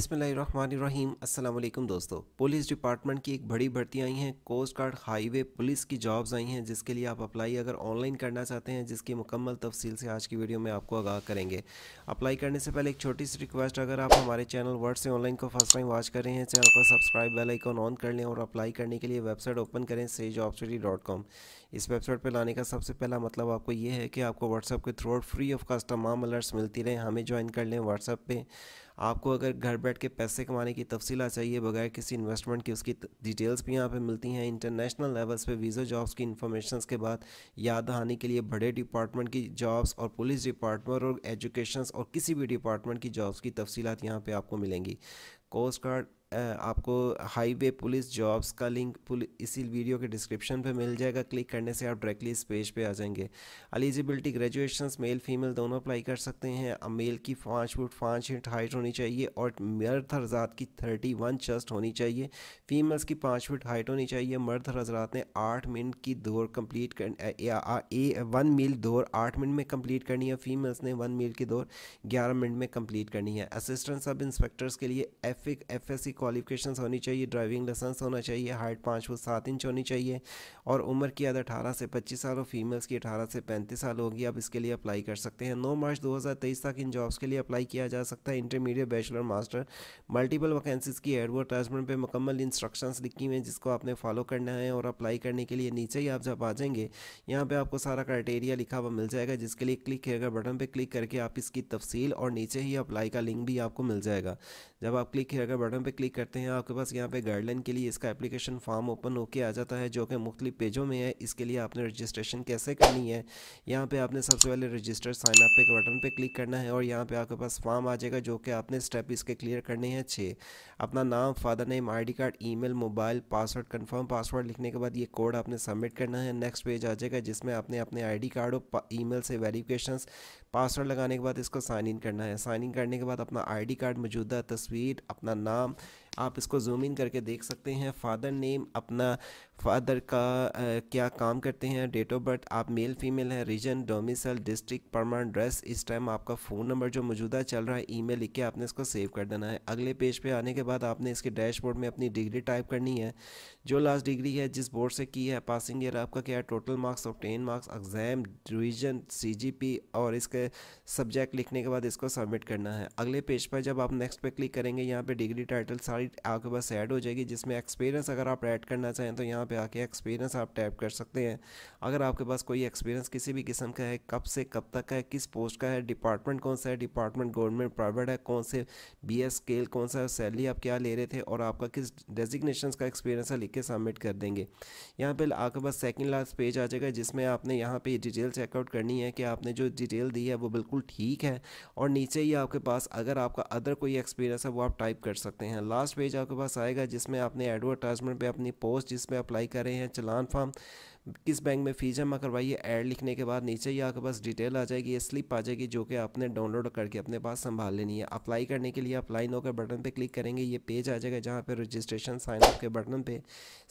बसमीम अल्लाम दोस्तों पुलिस डिपार्टमेंट की एक बड़ी भर्ती आई हैं कोस्ट गार्ड हाईवे पुलिस की जॉब्स आई हैं जिसके लिए आप अप्लाई अगर ऑनलाइन करना चाहते हैं जिसकी मुकम्मल तफसील से आज की वीडियो में आपको आगाह करेंगे अप्लाई करने से पहले एक छोटी सी रिक्वेस्ट अगर आप हमारे चैनल वर्ड से ऑनलाइन को फर्स्ट टाइम वॉच कर रहे हैं चैनल को सब्सक्राइब बेल आइकॉन ऑन कर लें और अप्लाई करने के लिए वेबसाइट ओपन करें से इस वेबसाइट पर लाने का सबसे पहला मतलब आपको ये है कि आपको व्हाट्सअप के थ्रू फ्री ऑफ कॉस्ट तमाम अलर्ट्स मिलती रहे हमें ज्वाइन कर लें व्हाट्सअप पर आपको अगर घर बैठ के पैसे कमाने की तफसीला चाहिए बगैर किसी इन्वेस्टमेंट की उसकी डिटेल्स भी यहाँ पे मिलती हैं इंटरनेशनल लेवल्स पे वीज़ा जॉब्स की इन्फॉर्मेशन के बाद याद आने के लिए बड़े डिपार्टमेंट की जॉब्स और पुलिस डिपार्टमेंट और एजुकेशन और किसी भी डिपार्टमेंट की जॉब्स की तफसीत यहाँ पर आपको मिलेंगी कोस्ट गार्ड आपको हाईवे पुलिस जॉब्स का लिंक इसी वीडियो के डिस्क्रिप्शन पे मिल जाएगा क्लिक करने से आप डायरेक्टली इस पेज पे आ जाएंगे एलिजिबिलिटी ग्रेजुएशन मेल फीमेल दोनों अप्लाई कर सकते हैं मेल की पाँच फुट पाँच इंट हाइट होनी चाहिए और मर्द हजरात की थर्टी वन चस्ट होनी चाहिए फीमेल्स की पाँच फुट हाइट होनी चाहिए मर्द हजरात ने आठ मिनट की दौर कम्प्लीट कर वन मील दौर आठ मिनट में कम्प्लीट करनी है फीमेल्स ने वन मील की दौर ग्यारह मिनट में कम्प्लीट करनी है असिस्टेंट सब इंस्पेक्टर्स के लिए F F S C qualification होनी चाहिए ड्राइविंग लाइसेंस होना चाहिए हाइट पाँच फुट सात इंच होनी चाहिए और उम्र की अदर अठारह से पच्चीस साल और फीमेल्स की अठारह से पैंतीस साल होगी आप इसके लिए अप्लाई कर सकते हैं नौ मार्च दो हज़ार तेईस तक इन जॉब्स के लिए अप्लाई किया जा सकता है intermediate bachelor master multiple vacancies की एडवर्टाइजमेंट पर मुकम्मल इंस्ट्रक्शंस लिखी हुई हैं जिसको आपने फॉलो करना है और अप्लाई करने के लिए नीचे ही आप जब आ जाएंगे यहाँ पर आपको सारा क्राइटेरिया लिखा हुआ मिल जाएगा जिसके लिए क्लिक किया बटन पर क्लिक करके आप इसकी तफसील और नीचे ही अप्लाई का लिंक भी आपको मिल जाएगा जब आप क्लिक किया बटन पर क्लिक करते हैं आपके पास यहाँ पे गाइडलाइन के लिए इसका एप्लीकेशन फॉर्म ओपन होके आ जाता है जो कि मुख्तलि पेजों में है इसके लिए आपने रजिस्ट्रेशन कैसे करनी है यहाँ पे आपने सबसे पहले रजिस्टर साइन अप बटन पे क्लिक करना है और यहाँ पे आपके पास फॉर्म आ जाएगा जो कि आपने स्टेप इसके क्लियर करने हैं छः अपना नाम father name I card e mobile password confirm password लिखने के बाद ये कोड आपने सबमिट करना है नेक्स्ट पेज आ जाएगा जिसमें आपने अपने आई कार्ड और ई से वेरीफिकेशन पासवर्ड लगाने के बाद इसको साइन इन करना है साइन इन करने के बाद अपना आई कार्ड मौजूदा तस्वीर अपना नाम आप इसको जूम इन करके देख सकते हैं फादर नेम अपना फादर का आ, क्या काम करते हैं डेट ऑफ बर्थ आप मेल फीमेल हैं region domicile district permanent address इस टाइम आपका फ़ोन नंबर जो मौजूदा चल रहा है ईमेल लिख के आपने इसको सेव कर देना है अगले पेज पे आने के बाद आपने इसके डैशबोर्ड में अपनी डिग्री टाइप करनी है जो लास्ट डिग्री है जिस बोर्ड से की है पासिंग ईयर आपका क्या है टोटल मार्क्स और ten marks exam revision C और इसके सब्जेक्ट लिखने के बाद इसको सबमिट करना है अगले पेज पर जब आप नेक्स्ट पर क्लिक करेंगे यहाँ पर डिग्री टाइटल सारी हमारी आपके पास ऐड हो जाएगी जिसमें एक्सपीरियंस अगर आप ऐड करना चाहें तो यहाँ पे आके एक्सपीरियंस आप टैप कर सकते हैं अगर आपके पास कोई एक्सपीरियंस किसी भी किस्म का है कब से कब तक का है किस पोस्ट का है डिपार्टमेंट कौन सा है डिपार्टमेंट गवर्नमेंट प्राइवेट है कौन से बी एस स्केल कौन सा सैलरी आप क्या ले रहे थे और आपका किस डेजिग्नेशन का एक्सपीरियंस है लिख के सबमिट कर देंगे यहाँ पर आपके पास सेकेंड लास्ट पेज आ जाएगा जिसमें आपने यहाँ पर डिटेल चेकआउट करनी है कि आपने जो डिटेल दी है वो बिल्कुल ठीक है और नीचे ही आपके पास अगर आपका अदर कोई एक्सपीरियंस है वो आप टाइप कर सकते हैं लास्ट पेज आपके पास आएगा जिसमें आपने एडवर्टाइजमेंट पे अपनी पोस्ट जिसमें अप्लाई कर रहे हैं चलान फॉर्म किस बैंक में फ़ीस जमा करवाई है ऐड लिखने के बाद नीचे ही आपके पास डिटेल आ जाएगी ये स्लिप आ जाएगी जो कि आपने डाउनलोड करके अपने पास संभाल लेनी है अप्लाई करने के लिए अप्लाई नो के बटन पर क्लिक करेंगे ये पेज आ जाएगा जहाँ पर रजिस्ट्रेशन साइन अप के बटन पर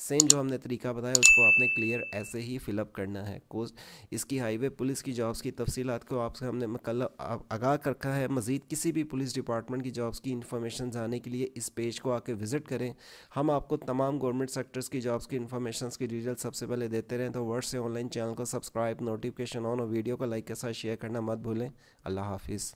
सेम जो हमने तरीका बताया उसको आपने क्लियर ऐसे ही फिलअप करना है कोर्स इसकी हाईवे पुलिस की जॉब्स की तफसीत को आपसे हमने कल आगाह रखा है मज़ीद किसी भी पुलिस डिपार्टमेंट की जॉब्स की इन्फॉर्मेशन जानने के लिए इस पेज को आके विज़िट करें हम आपको तमाम गवर्नमेंट सेक्टर्स की जॉब्स की इन्फॉर्मेशन की डिटेल सबसे पहले देते रहे रहे हैं तो वर्ड से ऑनलाइन चैनल को सब्सक्राइब नोटिफिकेशन ऑन और वीडियो को लाइक के साथ शेयर करना मत भूलें अल्लाह हाफिज़